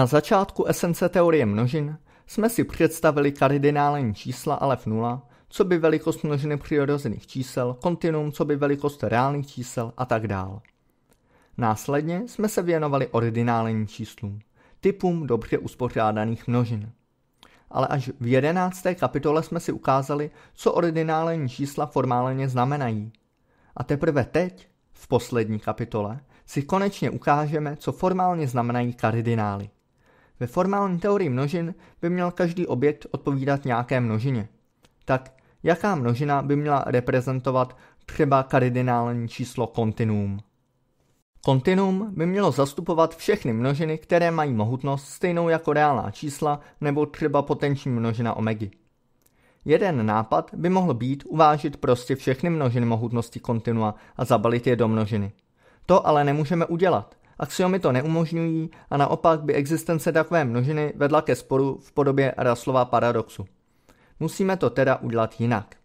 Na začátku esence teorie množin jsme si představili kardinální čísla a lev 0, co by velikost množiny přirozených čísel, kontinuum, co by velikost reálných čísel a tak dál. Následně jsme se věnovali ordinálním číslům, typům dobře uspořádaných množin. Ale až v jedenácté kapitole jsme si ukázali, co ordinální čísla formálně znamenají. A teprve teď, v poslední kapitole, si konečně ukážeme, co formálně znamenají kardinály. Ve formální teorii množin by měl každý objekt odpovídat nějaké množině. Tak jaká množina by měla reprezentovat třeba kardinální číslo kontinuum? Kontinuum by mělo zastupovat všechny množiny, které mají mohutnost stejnou jako reálná čísla nebo třeba potenční množina omegy. Jeden nápad by mohl být uvážit prostě všechny množiny mohutnosti kontinua a zabalit je do množiny. To ale nemůžeme udělat, Axiomy to neumožňují a naopak by existence takové množiny vedla ke sporu v podobě Raslova paradoxu. Musíme to teda udělat jinak.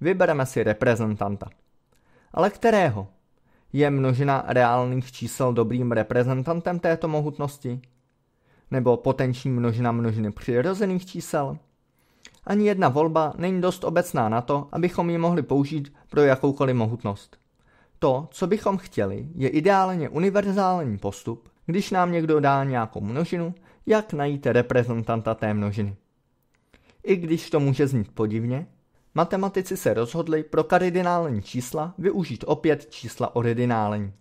Vybereme si reprezentanta. Ale kterého? Je množina reálných čísel dobrým reprezentantem této mohutnosti? Nebo potenční množina množiny přirozených čísel? Ani jedna volba není dost obecná na to, abychom ji mohli použít pro jakoukoliv mohutnost. To, co bychom chtěli, je ideálně univerzální postup, když nám někdo dá nějakou množinu, jak najít reprezentanta té množiny. I když to může znít podivně, matematici se rozhodli pro kardinální čísla využít opět čísla ordinální.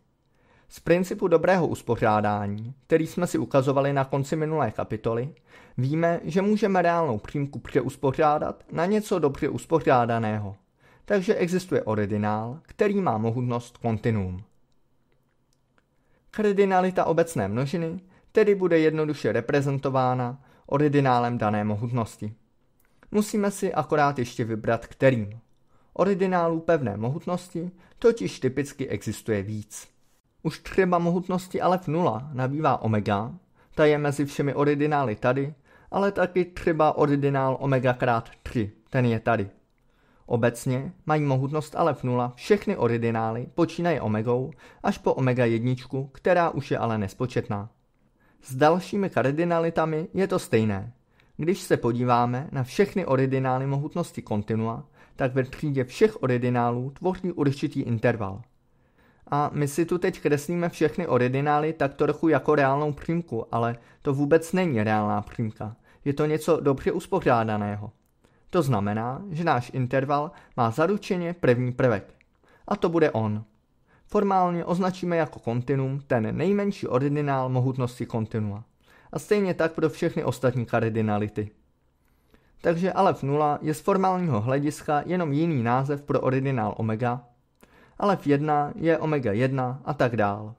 Z principu dobrého uspořádání, který jsme si ukazovali na konci minulé kapitoly, víme, že můžeme reálnou přímku přeuspořádat na něco dobře uspořádaného – takže existuje ordinál, který má mohutnost kontinuum. Kardinalita obecné množiny tedy bude jednoduše reprezentována ordinálem dané mohutnosti. Musíme si akorát ještě vybrat kterým. Ordinálů pevné mohutnosti totiž typicky existuje víc. Už třeba mohutnosti ale v nula nabývá omega, ta je mezi všemi ordinály tady, ale taky třeba ordinál omega krát 3, ten je tady. Obecně mají mohutnost v nula všechny originály, počínaje omegou až po omega jedničku, která už je ale nespočetná. S dalšími kardinalitami je to stejné. Když se podíváme na všechny originály mohutnosti kontinua, tak ve třídě všech originálů tvoří určitý interval. A my si tu teď kreslíme všechny originály tak trochu jako reálnou přímku, ale to vůbec není reálná přímka. Je to něco dobře uspořádaného. To znamená, že náš interval má zaručeně první prvek. A to bude on. Formálně označíme jako kontinuum ten nejmenší ordinál mohutnosti kontinua. A stejně tak pro všechny ostatní kardinality. Takže alef 0 je z formálního hlediska jenom jiný název pro ordinál omega, alef 1 je omega 1 a tak dál.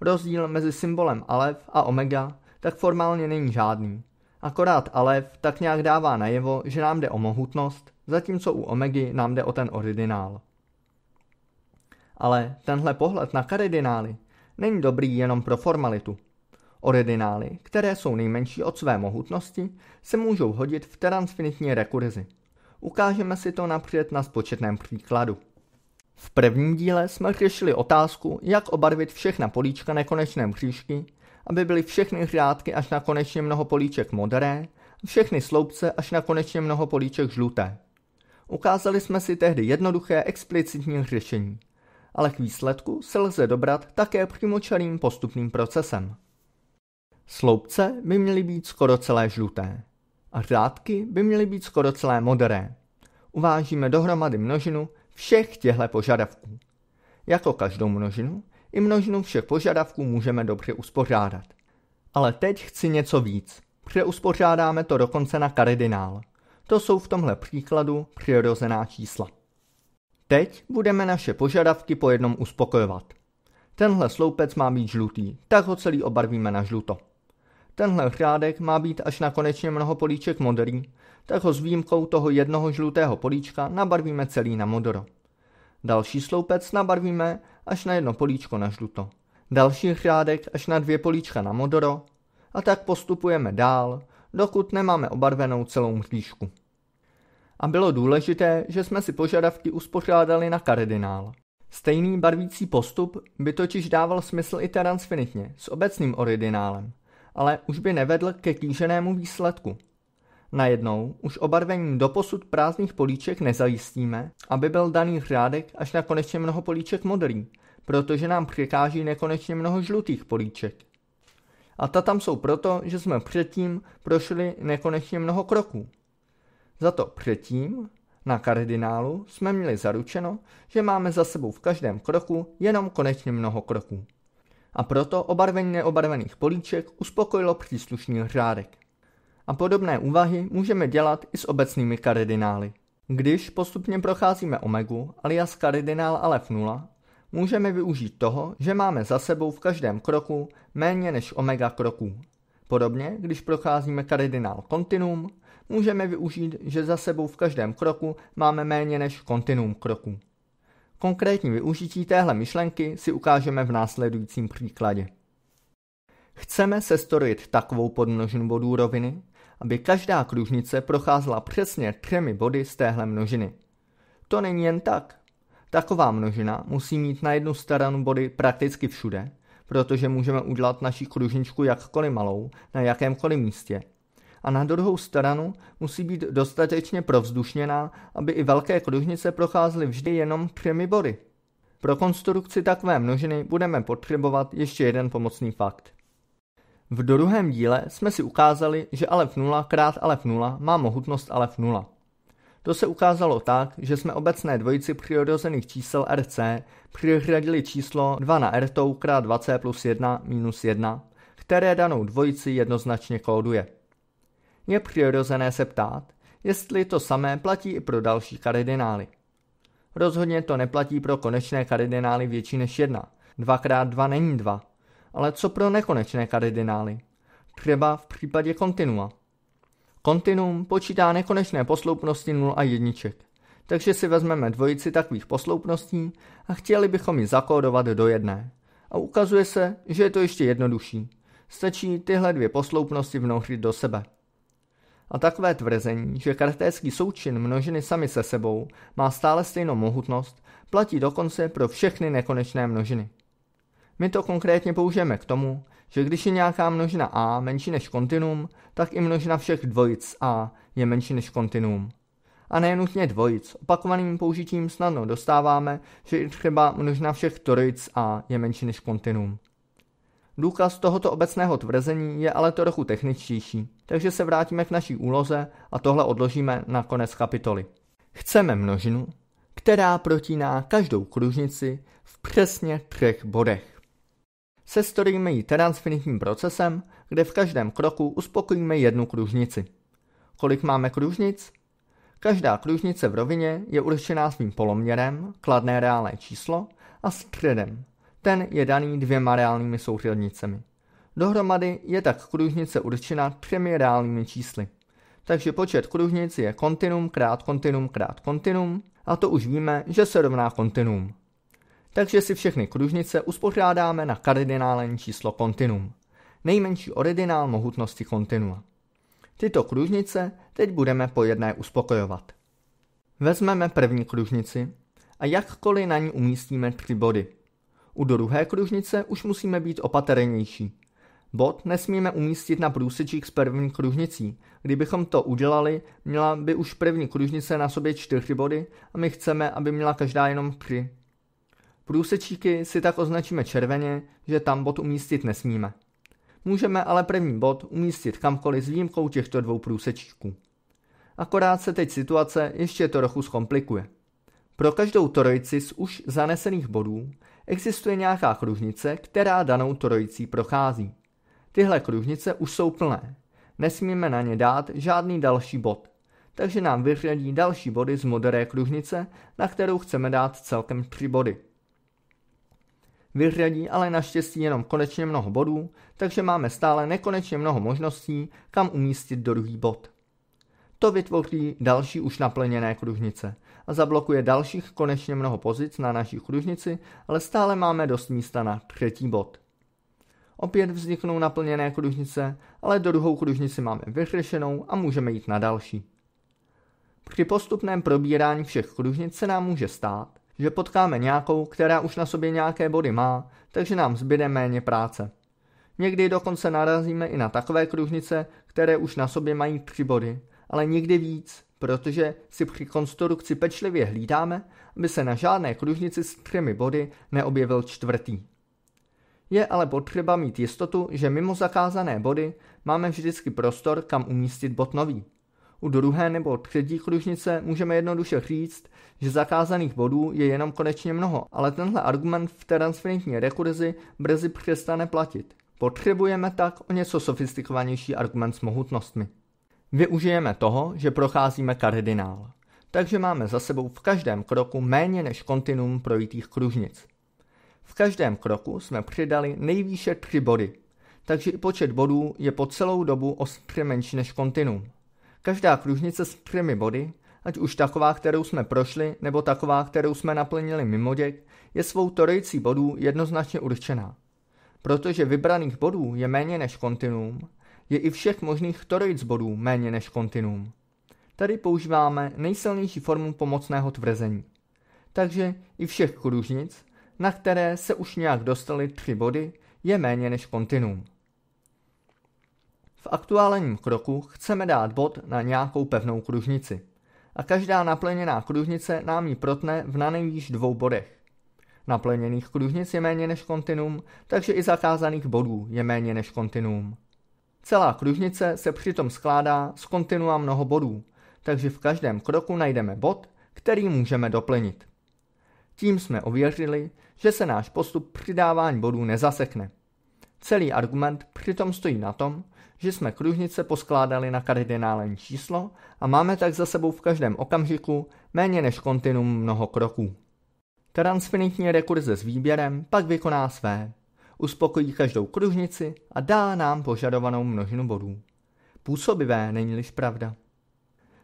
Rozdíl mezi symbolem alef a omega tak formálně není žádný, Akorát Alev tak nějak dává najevo, že nám jde o mohutnost, zatímco u Omegy nám jde o ten originál. Ale tenhle pohled na kardinály není dobrý jenom pro formalitu. Originály, které jsou nejmenší od své mohutnosti, se můžou hodit v transfinitní rekurzi. Ukážeme si to napřed na spočetném příkladu. V prvním díle jsme řešili otázku, jak obarvit všechna políčka nekonečné mřížky aby byly všechny řádky až na konečně mnoho políček modré, všechny sloupce až na konečně mnoho políček žluté. Ukázali jsme si tehdy jednoduché explicitní řešení, ale k výsledku se lze dobrat také přímočarým postupným procesem. Sloupce by měly být skoro celé žluté a řádky by měly být skoro celé modré. Uvážíme dohromady množinu všech těchto požadavků. Jako každou množinu i množinu všech požadavků můžeme dobře uspořádat. Ale teď chci něco víc. Přeuspořádáme to dokonce na kardinál. To jsou v tomhle příkladu přirozená čísla. Teď budeme naše požadavky po jednom uspokojovat. Tenhle sloupec má být žlutý, tak ho celý obarvíme na žluto. Tenhle řádek má být až na konečně mnoho políček modrý, tak ho s výjimkou toho jednoho žlutého políčka nabarvíme celý na modro. Další sloupec nabarvíme až na jedno políčko na žluto. Další řádek až na dvě políčka na modro. A tak postupujeme dál, dokud nemáme obarvenou celou mřížku. A bylo důležité, že jsme si požadavky uspořádali na kardinál. Stejný barvící postup by totiž dával smysl i transfinitně s obecným originálem, ale už by nevedl ke kýženému výsledku – Najednou už obarvením doposud prázdných políček nezajistíme, aby byl daný řádek až na konečně mnoho políček modrý, protože nám překáží nekonečně mnoho žlutých políček. A ta tam jsou proto, že jsme předtím prošli nekonečně mnoho kroků. Za to předtím na kardinálu jsme měli zaručeno, že máme za sebou v každém kroku jenom konečně mnoho kroků. A proto obarvení neobarvených políček uspokojilo příslušný řádek a podobné úvahy můžeme dělat i s obecnými kardinály. Když postupně procházíme omegu alias kardinál alef 0, můžeme využít toho, že máme za sebou v každém kroku méně než omega kroků. Podobně, když procházíme kardinál kontinuum, můžeme využít, že za sebou v každém kroku máme méně než kontinuum kroků. Konkrétní využití téhle myšlenky si ukážeme v následujícím příkladě. Chceme sestorojit takovou podmnožinu bodů roviny, aby každá kružnice procházela přesně třemi body z téhle množiny. To není jen tak. Taková množina musí mít na jednu stranu body prakticky všude, protože můžeme udělat naši kružničku jakkoliv malou na jakémkoliv místě. A na druhou stranu musí být dostatečně provzdušněná, aby i velké kružnice procházely vždy jenom třemi body. Pro konstrukci takové množiny budeme potřebovat ještě jeden pomocný fakt. V druhém díle jsme si ukázali, že alef 0 krát alef 0 má mohutnost alef 0. To se ukázalo tak, že jsme obecné dvojici přirozených čísel RC přiřadili číslo 2 na R krát 2C plus 1 minus 1, které danou dvojici jednoznačně kóduje. Je přirozené se ptát, jestli to samé platí i pro další kardinály. Rozhodně to neplatí pro konečné kardinály větší než 1. 2 krát 2 není 2, ale co pro nekonečné kardinály? Třeba v případě kontinua. Kontinuum počítá nekonečné posloupnosti 0 a 1. takže si vezmeme dvojici takových posloupností a chtěli bychom ji zakódovat do jedné. A ukazuje se, že je to ještě jednodušší. Stačí tyhle dvě posloupnosti vnouřit do sebe. A takové tvrzení, že kartéský součin množiny sami se sebou má stále stejnou mohutnost, platí dokonce pro všechny nekonečné množiny. My to konkrétně použijeme k tomu, že když je nějaká množina a menší než kontinuum, tak i množina všech dvojic a je menší než kontinuum. A nenutně dvojic, opakovaným použitím snadno dostáváme, že i třeba množina všech trojic a je menší než kontinuum. Důkaz tohoto obecného tvrzení je ale trochu techničtější, takže se vrátíme k naší úloze a tohle odložíme na konec kapitoly. Chceme množinu, která protíná každou kružnici v přesně třech bodech se storíme ji transfinitním procesem, kde v každém kroku uspokojíme jednu kružnici. Kolik máme kružnic? Každá kružnice v rovině je určená svým poloměrem, kladné reálné číslo a středem. Ten je daný dvěma reálnými souřadnicemi. Dohromady je tak kružnice určena třemi reálnými čísly. Takže počet kružnic je kontinuum krát kontinuum krát kontinuum a to už víme, že se rovná kontinuum takže si všechny kružnice uspořádáme na kardinální číslo kontinuum, nejmenší ordinál mohutnosti kontinua. Tyto kružnice teď budeme po jedné uspokojovat. Vezmeme první kružnici a jakkoliv na ní umístíme tři body. U druhé kružnice už musíme být opatrnější. Bod nesmíme umístit na průsečích s první kružnicí. Kdybychom to udělali, měla by už první kružnice na sobě čtyři body a my chceme, aby měla každá jenom tři Průsečíky si tak označíme červeně, že tam bod umístit nesmíme. Můžeme ale první bod umístit kamkoliv s výjimkou těchto dvou průsečíků. Akorát se teď situace ještě trochu zkomplikuje. Pro každou trojici z už zanesených bodů existuje nějaká kružnice, která danou trojicí prochází. Tyhle kružnice už jsou plné. Nesmíme na ně dát žádný další bod, takže nám vyřadí další body z modré kružnice, na kterou chceme dát celkem tři body. Vyřadí ale naštěstí jenom konečně mnoho bodů, takže máme stále nekonečně mnoho možností, kam umístit druhý bod. To vytvoří další už naplněné kružnice a zablokuje dalších konečně mnoho pozic na naší kružnici, ale stále máme dost místa na třetí bod. Opět vzniknou naplněné kružnice, ale druhou kružnici máme vyřešenou a můžeme jít na další. Při postupném probírání všech kružnic se nám může stát, že potkáme nějakou, která už na sobě nějaké body má, takže nám zbyde méně práce. Někdy dokonce narazíme i na takové kružnice, které už na sobě mají tři body, ale nikdy víc, protože si při konstrukci pečlivě hlídáme, aby se na žádné kružnici s třemi body neobjevil čtvrtý. Je ale potřeba mít jistotu, že mimo zakázané body máme vždycky prostor, kam umístit bod nový – u druhé nebo třetí kružnice můžeme jednoduše říct, že zakázaných bodů je jenom konečně mnoho, ale tenhle argument v transferentní rekurzi brzy přestane platit. Potřebujeme tak o něco sofistikovanější argument s mohutnostmi. Využijeme toho, že procházíme kardinál. Takže máme za sebou v každém kroku méně než kontinuum projitých kružnic. V každém kroku jsme přidali nejvýše tři body, takže i počet bodů je po celou dobu ostře menší než kontinuum. Každá kružnice s třemi body, ať už taková, kterou jsme prošli, nebo taková, kterou jsme naplnili mimo děk, je svou trojicí bodů jednoznačně určená. Protože vybraných bodů je méně než kontinuum, je i všech možných torejc bodů méně než kontinuum. Tady používáme nejsilnější formu pomocného tvrzení. Takže i všech kružnic, na které se už nějak dostali tři body, je méně než kontinuum. V aktuálním kroku chceme dát bod na nějakou pevnou kružnici a každá naplněná kružnice nám ji protne v nanejvýš dvou bodech. Naplněných kružnic je méně než kontinuum, takže i zakázaných bodů je méně než kontinuum. Celá kružnice se přitom skládá z kontinua mnoho bodů, takže v každém kroku najdeme bod, který můžeme doplnit. Tím jsme ověřili, že se náš postup přidávání bodů nezasekne. Celý argument přitom stojí na tom, že jsme kružnice poskládali na kardinální číslo a máme tak za sebou v každém okamžiku méně než kontinuum mnoho kroků. Transfinitní rekurze s výběrem pak vykoná své, uspokojí každou kružnici a dá nám požadovanou množinu bodů. Působivé není-liž pravda.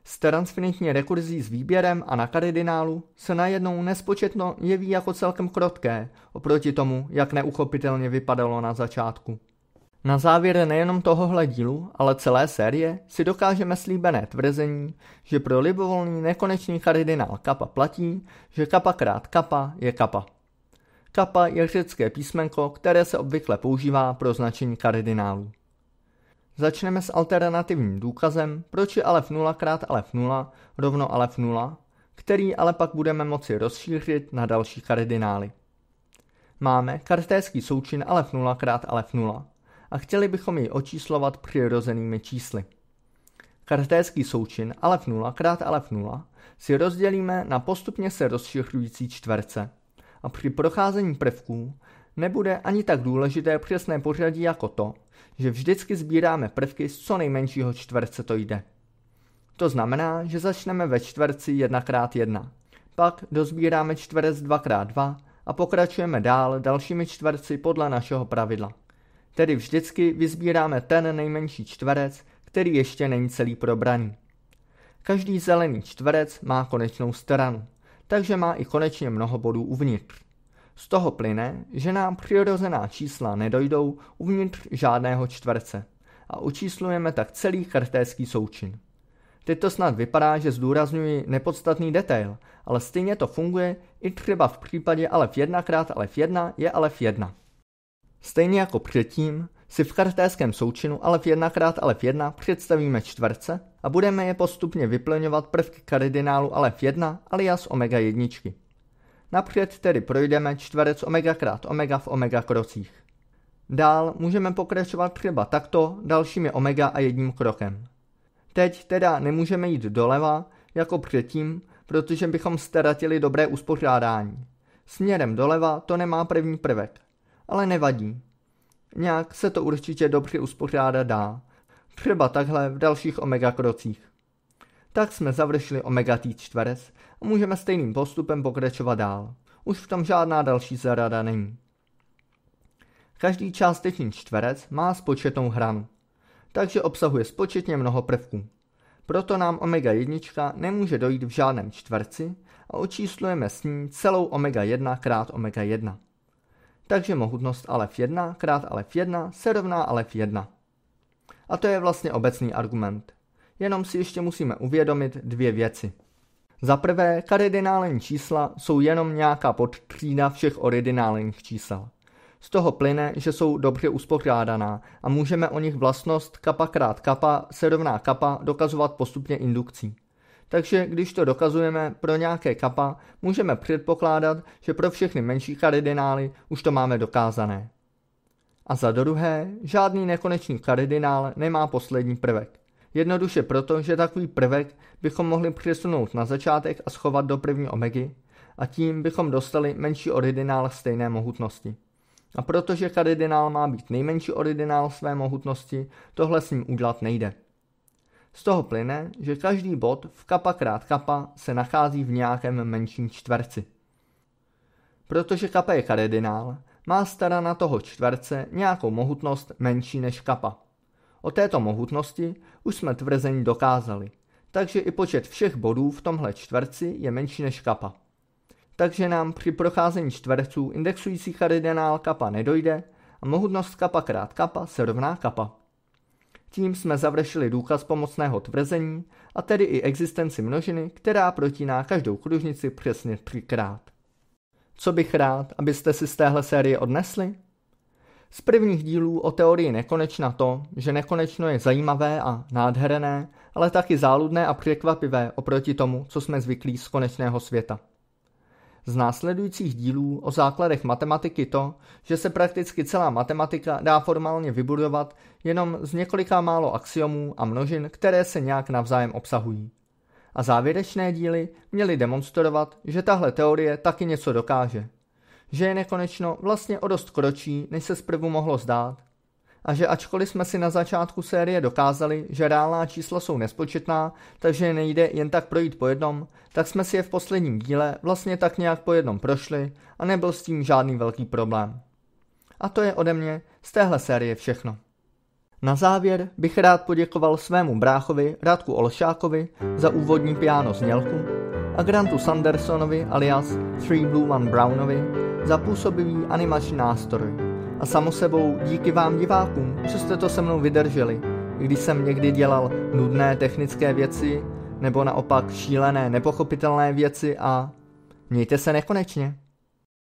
S transfinitní rekurzí s výběrem a na kardinálu se najednou nespočetno jeví jako celkem krotké oproti tomu, jak neuchopitelně vypadalo na začátku. Na závěr nejenom tohohle dílu, ale celé série si dokážeme slíbené tvrzení, že pro libovolný nekonečný kardinál kapa platí, že kapa krát kapa je kapa. Kapa je řecké písmenko, které se obvykle používá pro značení kardinálů. Začneme s alternativním důkazem, proč je alef 0 krát alef 0 rovno alef 0, který ale pak budeme moci rozšířit na další kardinály. Máme kartéský součin alef 0 krát alef 0, a chtěli bychom ji očíslovat přirozenými čísly. Kartéský součin alef 0 krát alef 0 si rozdělíme na postupně se rozšiřující čtverce a při procházení prvků nebude ani tak důležité přesné pořadí jako to, že vždycky sbíráme prvky z co nejmenšího čtverce to jde. To znamená, že začneme ve čtverci 1x1, pak dozbíráme čtverec 2x2 a pokračujeme dál dalšími čtverci podle našeho pravidla. Tedy vždycky vyzbíráme ten nejmenší čtverec, který ještě není celý probraný. Každý zelený čtverec má konečnou stranu, takže má i konečně mnoho bodů uvnitř. Z toho plyne, že nám přirozená čísla nedojdou uvnitř žádného čtverce a učíslujeme tak celý kartéský součin. Teď to snad vypadá, že zdůrazňuji nepodstatný detail, ale stejně to funguje i třeba v případě alef 1 krát alef 1 je alef 1. Stejně jako předtím, si v kartéském součinu ale v 1x1 představíme čtverce a budeme je postupně vyplňovat prvky kardinálu ale v 1 alias omega jedničky. Napřed tedy projdeme čtverec omega krát omega v omega krocích. Dál můžeme pokračovat třeba takto dalšími omega a jedním krokem. Teď teda nemůžeme jít doleva jako předtím, protože bychom ztratili dobré uspořádání. Směrem doleva to nemá první prvek, ale nevadí. Nějak se to určitě dobře uspořádat dá. Třeba takhle v dalších omega krocích. Tak jsme završili omega tý čtverec a můžeme stejným postupem pokračovat dál. Už v tom žádná další zarada není. Každý částečný čtverec má spočetnou hranu, takže obsahuje spočetně mnoho prvků. Proto nám omega 1 nemůže dojít v žádném čtverci a očíslujeme s ní celou omega 1 krát omega 1 takže mohutnost alef 1 krát alef 1 se rovná alef 1. A to je vlastně obecný argument. Jenom si ještě musíme uvědomit dvě věci. Za prvé, kardinální čísla jsou jenom nějaká podtřída všech ordinálních čísel. Z toho plyne, že jsou dobře uspořádaná a můžeme o nich vlastnost kappa krát kappa se rovná kappa dokazovat postupně indukcí takže když to dokazujeme pro nějaké kapa, můžeme předpokládat, že pro všechny menší kardinály už to máme dokázané. A za druhé, žádný nekonečný kardinál nemá poslední prvek. Jednoduše proto, že takový prvek bychom mohli přesunout na začátek a schovat do první omegy a tím bychom dostali menší originál stejné mohutnosti. A protože kardinál má být nejmenší originál své mohutnosti, tohle s ním udělat nejde. Z toho plyne, že každý bod v kappa krát kappa se nachází v nějakém menším čtverci. Protože kappa je kardinál, má strana toho čtverce nějakou mohutnost menší než kappa. O této mohutnosti už jsme tvrzení dokázali, takže i počet všech bodů v tomhle čtverci je menší než kappa. Takže nám při procházení čtverců indexující kardinál kappa nedojde a mohutnost kappa krát kappa se rovná kappa. Tím jsme završili důkaz pomocného tvrzení, a tedy i existenci množiny, která protíná každou kružnici přesně třikrát. Co bych rád, abyste si z téhle série odnesli? Z prvních dílů o teorii nekonečna to, že nekonečno je zajímavé a nádherné, ale taky záludné a překvapivé oproti tomu, co jsme zvyklí z konečného světa z následujících dílů o základech matematiky to, že se prakticky celá matematika dá formálně vybudovat jenom z několika málo axiomů a množin, které se nějak navzájem obsahují. A závěrečné díly měly demonstrovat, že tahle teorie taky něco dokáže. Že je nekonečno vlastně o dost kročí, než se zprvu mohlo zdát, a že ačkoliv jsme si na začátku série dokázali, že reálná čísla jsou nespočetná, takže nejde jen tak projít po jednom, tak jsme si je v posledním díle vlastně tak nějak po jednom prošli a nebyl s tím žádný velký problém. A to je ode mě z téhle série všechno. Na závěr bych rád poděkoval svému bráchovi Radku Olšákovi za úvodní piano znělku a Grantu Sandersonovi alias Three Blue One Brownovi za působivý animační nástroj a samo sebou díky vám divákům, že jste to se mnou vydrželi, když jsem někdy dělal nudné technické věci, nebo naopak šílené nepochopitelné věci a mějte se nekonečně.